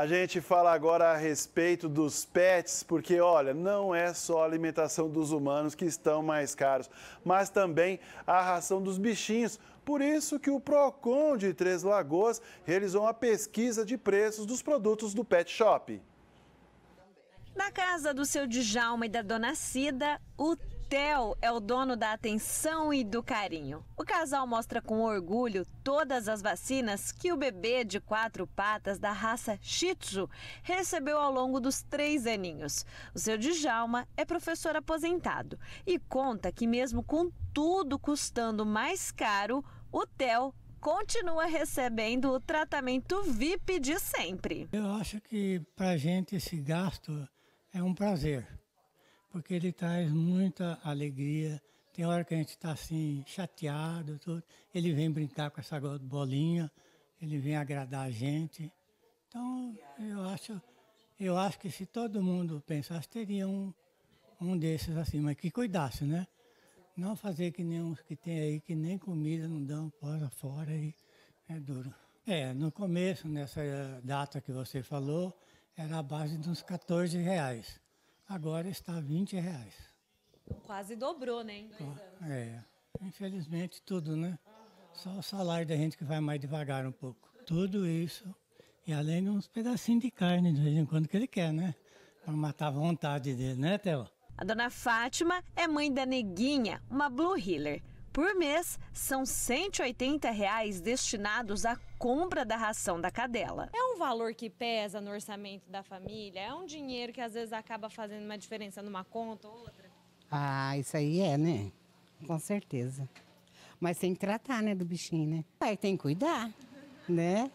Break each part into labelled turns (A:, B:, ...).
A: A gente fala agora a respeito dos pets, porque olha, não é só a alimentação dos humanos que estão mais caros, mas também a ração dos bichinhos. Por isso que o Procon de Três Lagoas realizou uma pesquisa de preços dos produtos do pet shop. Na casa do seu Djalma e da dona Cida, o Theo é o dono da atenção e do carinho. O casal mostra com orgulho todas as vacinas que o bebê de quatro patas da raça Shih Tzu recebeu ao longo dos três aninhos. O seu Djalma é professor aposentado e conta que, mesmo com tudo custando mais caro, o Theo continua recebendo o tratamento VIP de sempre.
B: Eu acho que para gente esse gasto é um prazer porque ele traz muita alegria. Tem hora que a gente está assim, chateado, tudo. ele vem brincar com essa bolinha, ele vem agradar a gente. Então, eu acho, eu acho que se todo mundo pensasse, teria um, um desses assim, mas que cuidasse, né? Não fazer que nem os que tem aí, que nem comida não dão, posa fora e é duro. É, no começo, nessa eh, data que você falou, era a base de uns 14 reais agora está 20 reais.
A: quase dobrou, né? Em dois
B: anos. É, infelizmente tudo, né? Só o salário da gente que vai mais devagar um pouco. Tudo isso. E além de uns pedacinhos de carne, de vez em quando, que ele quer, né? Para matar a vontade dele, né, Theo? A
A: dona Fátima é mãe da Neguinha, uma Blue Healer. Por mês, são R$ 180 reais destinados à compra da ração da cadela. É um valor que pesa no orçamento da família? É um dinheiro que às vezes acaba fazendo uma diferença numa conta ou outra?
B: Ah, isso aí é, né? Com certeza. Mas tem que tratar, né, do bichinho, né? Aí tem que cuidar, né?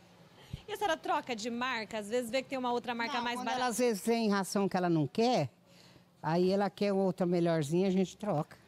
A: E a senhora troca de marca? Às vezes vê que tem uma outra marca não, mais barata. às
B: vezes tem ração que ela não quer, aí ela quer outra melhorzinha, a gente troca.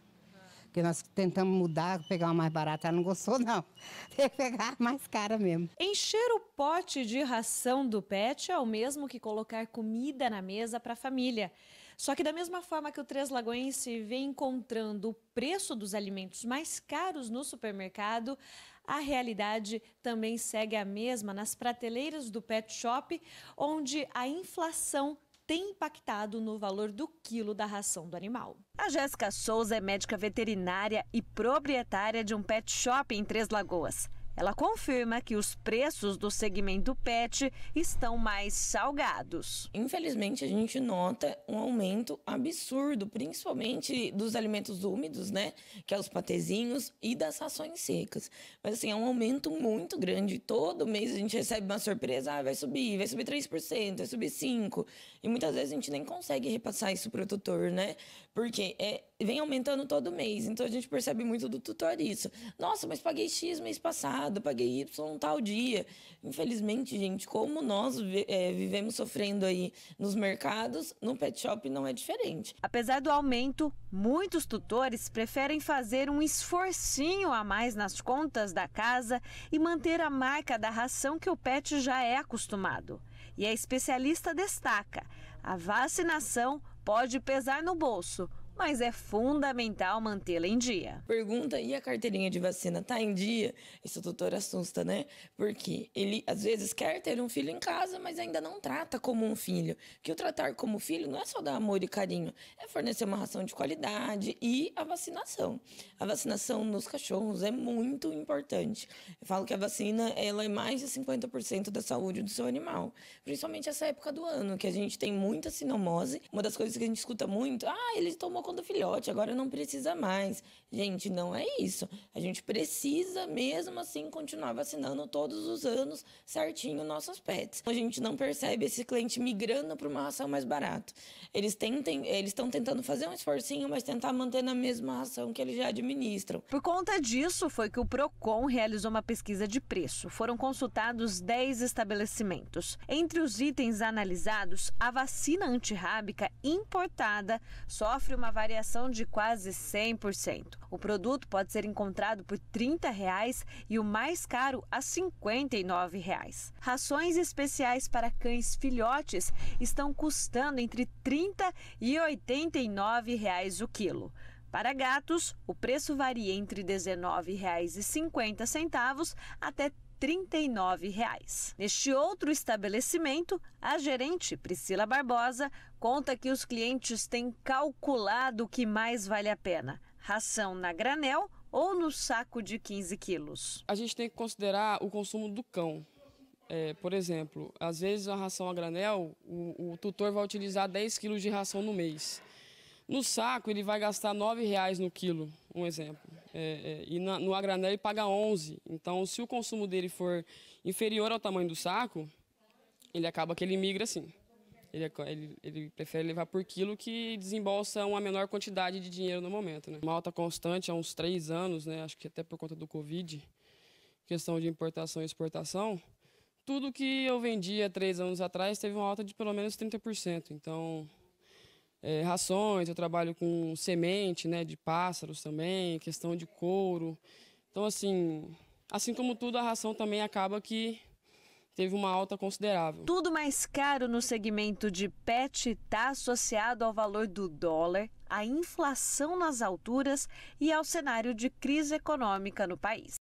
B: Porque nós tentamos mudar, pegar uma mais barata, ela não gostou, não. Tem que pegar mais cara mesmo.
A: Encher o pote de ração do pet é o mesmo que colocar comida na mesa para a família. Só que da mesma forma que o Três Lagoense vem encontrando o preço dos alimentos mais caros no supermercado, a realidade também segue a mesma nas prateleiras do pet shop, onde a inflação tem impactado no valor do quilo da ração do animal. A Jéssica Souza é médica veterinária e proprietária de um pet shop em Três Lagoas. Ela confirma que os preços do segmento PET estão mais salgados. Infelizmente, a gente nota um
C: aumento
A: absurdo,
C: principalmente dos alimentos úmidos, né? Que é os patezinhos e das rações secas. Mas, assim, é um aumento muito grande. Todo mês a gente recebe uma surpresa: ah, vai subir, vai subir 3%, vai subir 5%. E muitas vezes a gente nem consegue repassar isso para o tutor, né? Porque é, vem aumentando todo mês. Então a gente percebe muito do tutor isso. Nossa, mas paguei X mês passado paguei Y tal dia. Infelizmente, gente, como nós é, vivemos sofrendo aí nos mercados, no pet shop não é diferente. Apesar do
A: aumento, muitos tutores preferem fazer um esforcinho a mais nas contas da casa e manter a marca da ração que o pet já é acostumado. E a especialista destaca: a vacinação pode pesar no bolso mas é fundamental mantê-la em dia. Pergunta: e a carteirinha de vacina tá em
C: dia? Isso o doutor assusta, né? Porque ele às vezes quer ter um filho em casa, mas ainda não trata como um filho. Que o tratar como filho não é só dar amor e carinho, é fornecer uma ração de qualidade e a vacinação. A vacinação nos cachorros é muito importante. Eu falo que a vacina ela é mais de 50% da saúde do seu animal, principalmente essa época do ano, que a gente tem muita sinomose. Uma das coisas que a gente escuta muito: ah, ele tomou quando filhote, agora não precisa mais. Gente, não é isso. A gente precisa mesmo assim continuar vacinando todos os anos certinho nossos pets. A gente não percebe esse cliente migrando para uma ração mais barata. Eles tentem, eles estão tentando fazer um
A: esforcinho, mas tentar manter na mesma ração que eles já administram. Por conta disso foi que o Procon realizou uma pesquisa de preço. Foram consultados 10 estabelecimentos. Entre os itens analisados, a vacina antirrábica importada sofre uma variação de quase 100%. O produto pode ser encontrado por R$ 30 reais e o mais caro a R$ 59. Reais. Rações especiais para cães filhotes estão custando entre R$ 30 e R$ 89 reais o quilo. Para gatos, o preço varia entre R$ 19,50 até R$ R$ reais. Neste outro estabelecimento, a gerente Priscila Barbosa conta que os clientes têm calculado o que mais vale a pena: ração na granel ou no saco de 15 quilos.
D: A gente tem que considerar o consumo do cão. É, por exemplo, às vezes a ração a granel, o, o tutor vai utilizar 10 quilos de ração no mês. No saco, ele vai gastar R$ reais no quilo, um exemplo. É, é, e na, no agranel ele paga 11. Então, se o consumo dele for inferior ao tamanho do saco, ele acaba que ele migra assim. Ele, é ele, ele, prefere levar por quilo que desembolsa uma menor quantidade de dinheiro no momento. Né? Uma alta constante há uns três anos, né? acho que até por conta do Covid, questão de importação e exportação. Tudo que eu vendia três anos atrás teve uma alta de pelo menos 30%. Então, é, rações, eu trabalho com semente né, de pássaros também, questão de couro. Então, assim, assim como tudo, a ração também acaba que teve uma alta considerável. Tudo
A: mais caro no segmento de pet está associado ao valor do dólar, à inflação nas alturas e ao cenário de crise econômica no país.